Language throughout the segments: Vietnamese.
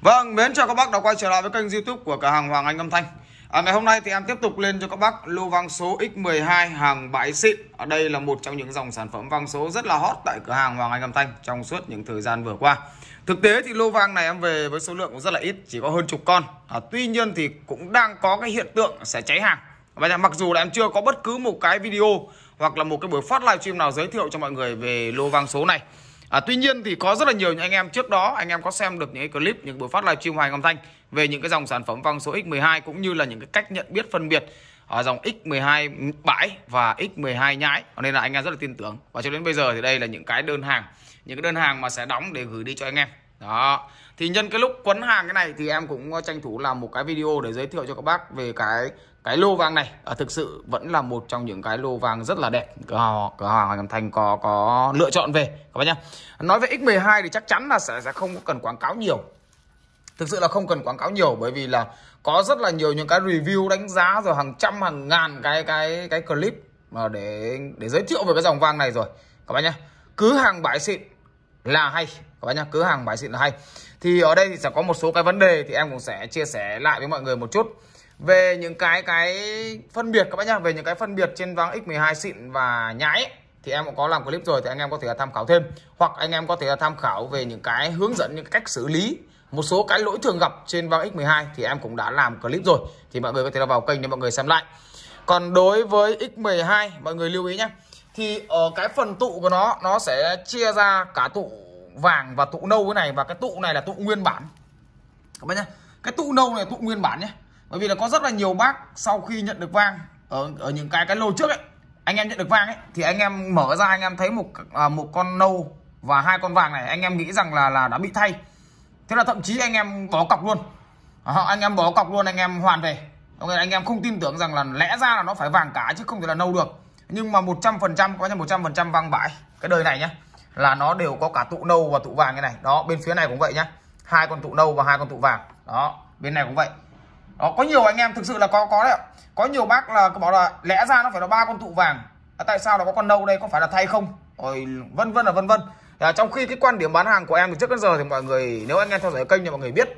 Vâng, mến chào các bác đã quay trở lại với kênh youtube của cửa hàng Hoàng Anh Âm Thanh à, Ngày hôm nay thì em tiếp tục lên cho các bác lô vang số X12 hàng bãi xịn Ở đây là một trong những dòng sản phẩm vang số rất là hot tại cửa hàng Hoàng Anh Âm Thanh trong suốt những thời gian vừa qua Thực tế thì lô vang này em về với số lượng cũng rất là ít, chỉ có hơn chục con à, Tuy nhiên thì cũng đang có cái hiện tượng sẽ cháy hàng và mặc dù là em chưa có bất cứ một cái video hoặc là một cái buổi phát livestream nào giới thiệu cho mọi người về lô vang số này À, tuy nhiên thì có rất là nhiều những anh em trước đó anh em có xem được những cái clip những buổi phát livestream Hoàng Ngọc Thanh về những cái dòng sản phẩm vang số X12 cũng như là những cái cách nhận biết phân biệt ở à, dòng X12 bãi và X12 nhái nên là anh em rất là tin tưởng và cho đến bây giờ thì đây là những cái đơn hàng những cái đơn hàng mà sẽ đóng để gửi đi cho anh em đó thì nhân cái lúc quấn hàng cái này thì em cũng ờ, tranh thủ làm một cái video để giới thiệu cho các bác về cái cái lô vàng này à, thực sự vẫn là một trong những cái lô vàng rất là đẹp cửa hàng cửa hàng Hoàng Thành có có lựa chọn về các bạn nhá nói về X12 thì chắc chắn là sẽ sẽ không cần quảng cáo nhiều thực sự là không cần quảng cáo nhiều bởi vì là có rất là nhiều những cái review đánh giá rồi hàng trăm hàng ngàn cái cái cái clip mà để để giới thiệu về cái dòng vàng này rồi các bạn nhá cứ hàng bãi xịn là hay các bạn nhá cứ hàng bãi xịn là hay thì ở đây thì sẽ có một số cái vấn đề thì em cũng sẽ chia sẻ lại với mọi người một chút về những cái cái phân biệt các bác nhá về những cái phân biệt trên vàng X12 xịn và nhái thì em cũng có làm clip rồi thì anh em có thể là tham khảo thêm hoặc anh em có thể là tham khảo về những cái hướng dẫn những cách xử lý một số cái lỗi thường gặp trên vàng X12 thì em cũng đã làm clip rồi thì mọi người có thể là vào kênh để mọi người xem lại còn đối với X12 mọi người lưu ý nhé thì ở cái phần tụ của nó nó sẽ chia ra cả tụ vàng và tụ nâu cái này và cái tụ này là tụ nguyên bản các bác nhá cái tụ nâu này tụ nguyên bản nhé bởi vì là có rất là nhiều bác sau khi nhận được vang ở, ở những cái cái lô trước ấy anh em nhận được vang ấy thì anh em mở ra anh em thấy một à, một con nâu và hai con vàng này anh em nghĩ rằng là là đã bị thay thế là thậm chí anh em bỏ cọc luôn à, anh em bỏ cọc luôn anh em hoàn về ok anh em không tin tưởng rằng là lẽ ra là nó phải vàng cả chứ không thể là nâu được nhưng mà 100% có một trăm phần trăm vang bãi cái đời này nhá là nó đều có cả tụ nâu và tụ vàng như này đó bên phía này cũng vậy nhá hai con tụ nâu và hai con tụ vàng đó bên này cũng vậy đó ờ, có nhiều anh em thực sự là có có đấy ạ có nhiều bác là bảo là lẽ ra nó phải là ba con tụ vàng à, tại sao nó có con nâu đây có phải là thay không rồi vân vân là vân vân à, trong khi cái quan điểm bán hàng của em từ trước đến giờ thì mọi người nếu anh em theo dõi kênh thì mọi người biết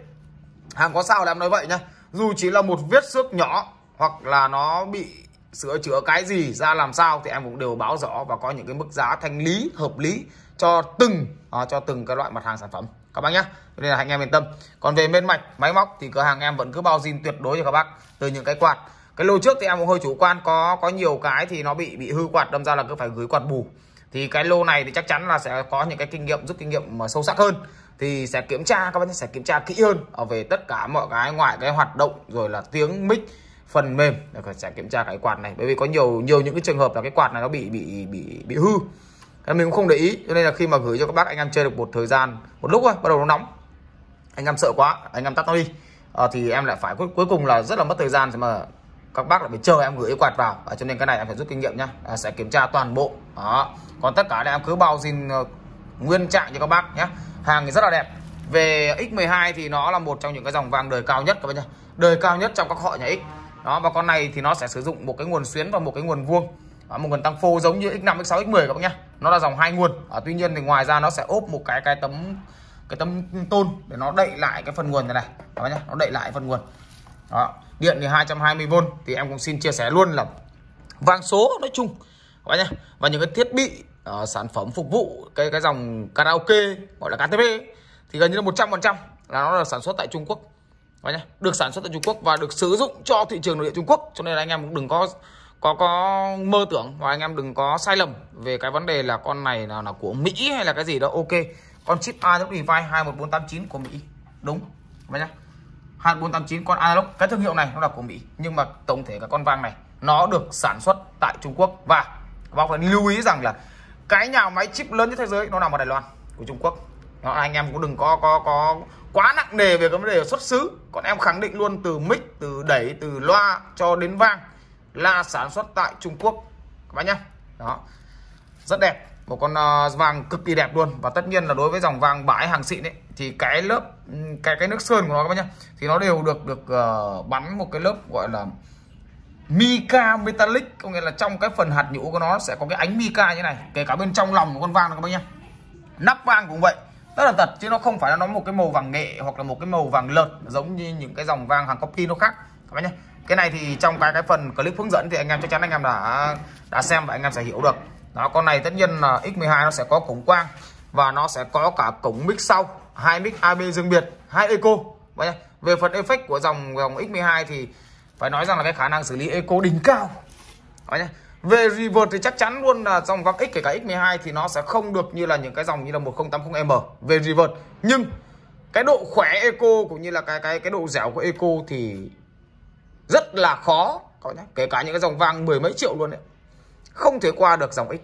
hàng có sao là em nói vậy nhá dù chỉ là một vết xước nhỏ hoặc là nó bị sửa chữa cái gì ra làm sao thì em cũng đều báo rõ và có những cái mức giá thanh lý hợp lý cho từng à, cho từng cái loại mặt hàng sản phẩm các bác nhá nên là anh em yên tâm còn về bên mạch máy móc thì cửa hàng em vẫn cứ bao zin tuyệt đối cho các bác từ những cái quạt cái lô trước thì em cũng hơi chủ quan có có nhiều cái thì nó bị bị hư quạt đâm ra là cứ phải gửi quạt bù thì cái lô này thì chắc chắn là sẽ có những cái kinh nghiệm giúp kinh nghiệm mà sâu sắc hơn thì sẽ kiểm tra các bác sẽ kiểm tra kỹ hơn ở về tất cả mọi cái ngoại cái hoạt động rồi là tiếng mic phần mềm là phải sẽ kiểm tra cái quạt này bởi vì có nhiều nhiều những cái trường hợp là cái quạt này nó bị bị bị bị hư nên mình cũng không để ý cho nên là khi mà gửi cho các bác anh em chơi được một thời gian một lúc thôi bắt đầu nó nóng anh em sợ quá anh em tắt nó đi à, thì em lại phải cuối, cuối cùng là rất là mất thời gian mà các bác lại phải chờ em gửi quạt vào à, cho nên cái này em phải rút kinh nghiệm nhá à, sẽ kiểm tra toàn bộ đó còn tất cả này em cứ bao zin nguyên trạng cho các bác nhé hàng thì rất là đẹp về X12 thì nó là một trong những cái dòng vàng đời cao nhất các bác nhá đời cao nhất trong các họ nhà X đó và con này thì nó sẽ sử dụng một cái nguồn xuyến và một cái nguồn vuông đó, một nguồn tăng phô giống như X5, X6, X10 các bạn nhé, Nó là dòng hai nguồn. À, tuy nhiên thì ngoài ra nó sẽ ốp một cái cái tấm cái tấm tôn để nó đậy lại cái phần nguồn này này. Các nhé, nó đậy lại phần nguồn. Đó. Điện thì 220V thì em cũng xin chia sẻ luôn là vang số nói chung các bác nhá. Và những cái thiết bị uh, sản phẩm phục vụ cái cái dòng karaoke gọi là KTV thì gần như là 100% là nó là sản xuất tại Trung Quốc. Các bác nhá. Được sản xuất tại Trung Quốc và được sử dụng cho thị trường nội địa Trung Quốc cho nên là anh em cũng đừng có có có mơ tưởng và anh em đừng có sai lầm về cái vấn đề là con này là là của Mỹ hay là cái gì đó ok con chip analog device 21489 của Mỹ đúng nhá 21489 con analog cái thương hiệu này nó là của Mỹ nhưng mà tổng thể cái con vang này nó được sản xuất tại Trung Quốc và bác phải lưu ý rằng là cái nhà máy chip lớn nhất thế giới nó nằm ở Đài Loan của Trung Quốc đó, anh em cũng đừng có có có quá nặng nề về cái vấn đề xuất xứ còn em khẳng định luôn từ mic từ đẩy từ loa cho đến vang là sản xuất tại Trung Quốc các bạn nhá đó rất đẹp một con ờ, vàng cực kỳ đẹp luôn và tất nhiên là đối với dòng vàng bãi hàng xịn ấy thì cái lớp ừ, cái cái nước sơn của nó các bạn nhá thì nó đều được được uh, bắn một cái lớp gọi là mica metallic có nghĩa là trong cái phần hạt nhũ của nó sẽ có cái ánh mica như này kể cả bên trong lòng của con vàng các bạn nhá nắp vàng cũng vậy rất là thật chứ nó không phải là nó một cái màu vàng nghệ hoặc là một cái màu vàng lợt giống như những cái dòng vàng hàng copy nó khác các bạn nhá cái này thì trong cái cái phần clip hướng dẫn thì anh em chắc chắn anh em đã đã xem và anh em sẽ hiểu được đó con này tất nhiên là X12 nó sẽ có cổng quang và nó sẽ có cả cổng mic sau hai mic AB riêng biệt hai eco vậy về phần effect của dòng dòng X12 thì phải nói rằng là cái khả năng xử lý eco đỉnh cao đấy nhé về reverse thì chắc chắn luôn là dòng vắc X kể cả X12 thì nó sẽ không được như là những cái dòng như là 1080M về reverse nhưng cái độ khỏe eco cũng như là cái cái cái độ dẻo của eco thì rất là khó có nhá. kể cả những cái dòng vàng mười mấy triệu luôn đấy không thể qua được dòng X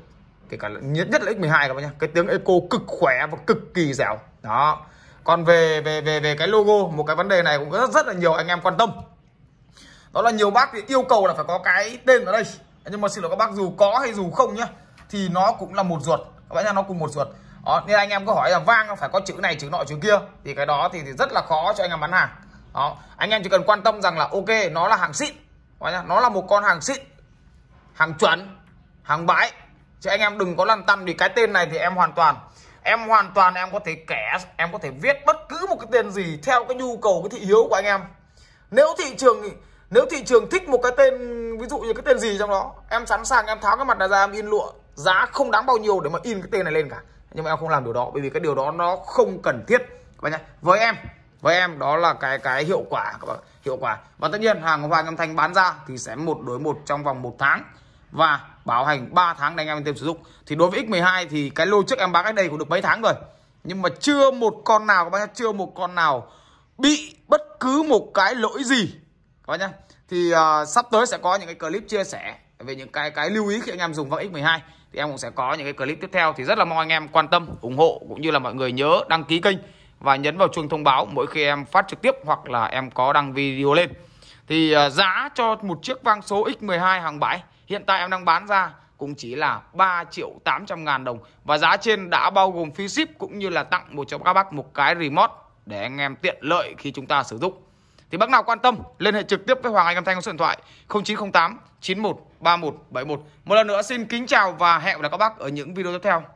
kể cả nhất nhất là X12 các bạn nhá cái tiếng eco cực khỏe và cực kỳ dẻo đó còn về về về về cái logo một cái vấn đề này cũng rất rất là nhiều anh em quan tâm đó là nhiều bác thì yêu cầu là phải có cái tên ở đây nhưng mà xin lỗi các bác dù có hay dù không nhá thì nó cũng là một ruột các bạn nhá nó cùng một ruột đó, nên anh em có hỏi là vang phải có chữ này chữ nọ chữ kia thì cái đó thì, thì rất là khó cho anh em bán hàng đó anh em chỉ cần quan tâm rằng là ok nó là hàng xịn nó là một con hàng xịn hàng chuẩn hàng bãi chứ anh em đừng có lăn tăn vì cái tên này thì em hoàn toàn em hoàn toàn em có thể kẻ em có thể viết bất cứ một cái tên gì theo cái nhu cầu cái thị hiếu của anh em nếu thị trường nếu thị trường thích một cái tên ví dụ như cái tên gì trong đó em sẵn sàng em tháo cái mặt này ra em in lụa giá không đáng bao nhiêu để mà in cái tên này lên cả nhưng mà em không làm điều đó bởi vì cái điều đó nó không cần thiết với em với em đó là cái cái hiệu quả hiệu quả và tất nhiên hàng của Hoàng Kim Thanh bán ra thì sẽ một đối một trong vòng một tháng và bảo hành 3 tháng để anh em thêm sử dụng thì đối với X12 thì cái lô trước em bán cách đây cũng được mấy tháng rồi nhưng mà chưa một con nào các bác nhá chưa một con nào bị bất cứ một cái lỗi gì các bác nhá thì uh, sắp tới sẽ có những cái clip chia sẻ về những cái cái lưu ý khi anh em dùng vào X12 thì em cũng sẽ có những cái clip tiếp theo thì rất là mong anh em quan tâm ủng hộ cũng như là mọi người nhớ đăng ký kênh và nhấn vào chuông thông báo mỗi khi em phát trực tiếp hoặc là em có đăng video lên. Thì à, giá cho một chiếc vang số X12 hàng bãi hiện tại em đang bán ra cũng chỉ là 3 triệu 800 ngàn đồng và giá trên đã bao gồm phí ship cũng như là tặng một cho các bác một cái remote để anh em tiện lợi khi chúng ta sử dụng. Thì bác nào quan tâm liên hệ trực tiếp với Hoàng Anh Âm Thanh số điện thoại 0908 91 3171. Một lần nữa xin kính chào và hẹn gặp lại các bác ở những video tiếp theo.